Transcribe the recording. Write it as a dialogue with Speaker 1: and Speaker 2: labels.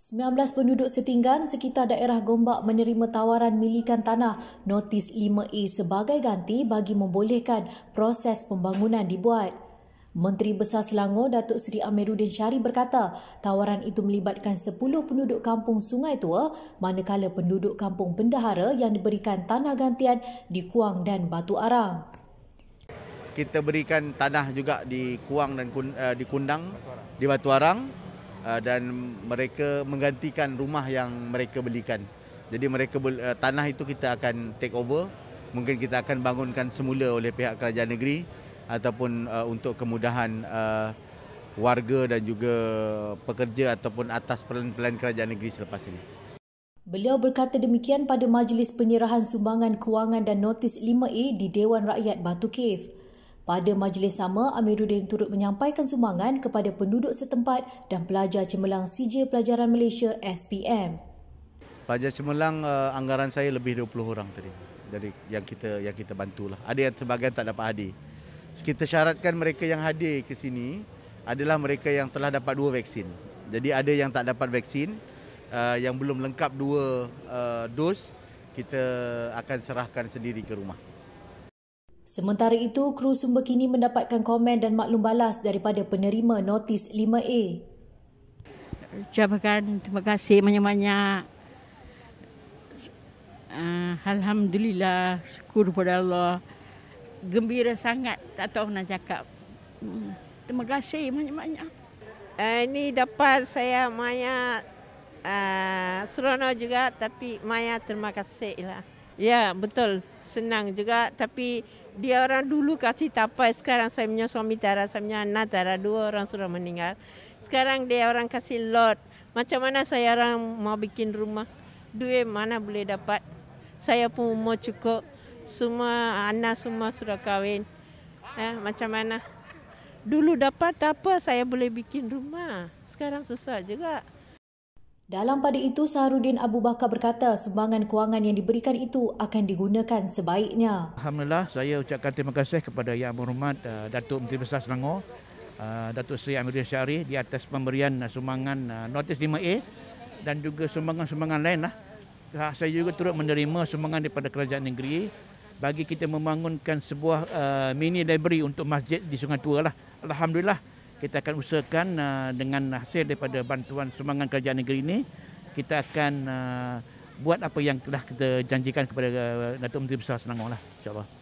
Speaker 1: 19 penduduk setinggan sekitar daerah Gombak menerima tawaran milikan tanah notis 5A sebagai ganti bagi membolehkan proses pembangunan dibuat. Menteri Besar Selangor Datuk Seri Amiruddin Syari berkata, tawaran itu melibatkan 10 penduduk kampung Sungai Tua manakala penduduk kampung Bendahara yang diberikan tanah gantian di Kuang dan Batu Arang.
Speaker 2: Kita berikan tanah juga di Kuang dan eh, di Kundang, di Batu Arang Uh, dan mereka menggantikan rumah yang mereka belikan. Jadi mereka uh, tanah itu kita akan take over. Mungkin kita akan bangunkan semula oleh pihak kerajaan negeri ataupun uh, untuk kemudahan warga dan juga pekerja ataupun atas pelan-pelan kerajaan negeri selepas ini.
Speaker 1: Beliau berkata demikian pada majlis penyerahan sumbangan kewangan dan notis 5A di Dewan Rakyat Batu Cave. Pada majlis sama, Amiruddin turut menyampaikan sumbangan kepada penduduk setempat dan pelajar cemerlang CJ Pelajaran Malaysia SPM.
Speaker 2: Pelajar cemerlang eh, anggaran saya lebih 20 orang tadi. Jadi yang kita yang kita bantulah. Ada yang sebagian tak dapat hadir. Kita syaratkan mereka yang hadir ke sini adalah mereka yang telah dapat dua vaksin. Jadi ada yang tak dapat vaksin eh, yang belum lengkap dua eh, dos kita akan serahkan sendiri ke rumah.
Speaker 1: Sementara itu, kru sumber kini mendapatkan komen dan maklum balas daripada penerima notis 5A. Ucapkan terima kasih banyak-banyak.
Speaker 3: Uh, Alhamdulillah, syukur kepada Allah. Gembira sangat, tak tahu nak cakap. Hmm, terima kasih banyak-banyak. Uh, ini dapat saya banyak uh, eh, seronok juga tapi Maya terima kasih lah. Ya, betul. Senang juga tapi dia orang dulu kasih tapai sekarang saya punya suami tara, saya punya anak tara, dua orang sudah meninggal. Sekarang dia orang kasih lot. Macam mana saya orang mau bikin rumah? Duit mana boleh dapat? Saya pun mau cukup. Semua anak semua sudah kahwin. Ya, macam mana? Dulu dapat apa saya boleh bikin rumah. Sekarang
Speaker 1: susah juga. Dalam pada itu, Saharudin Abu Bakar berkata sumbangan kewangan yang diberikan itu akan digunakan sebaiknya.
Speaker 4: Alhamdulillah, saya ucapkan terima kasih kepada Yang Berhormat eh, Datuk Menteri Besar Selangor, eh, Datuk Seri Amiruddin Syari di atas pemberian eh, sumbangan notis 5A dan juga sumbangan-sumbangan lain. Lah. Ha, saya juga turut menerima sumbangan daripada kerajaan negeri bagi kita membangunkan sebuah mini library untuk masjid di Sungai Tua. Lah. Alhamdulillah kita akan usahakan uh, dengan hasil daripada bantuan sumbangan kerajaan negeri ini kita akan uh, buat apa yang telah kita janjikan kepada uh, Datuk Menteri Besar Selangor lah insyaallah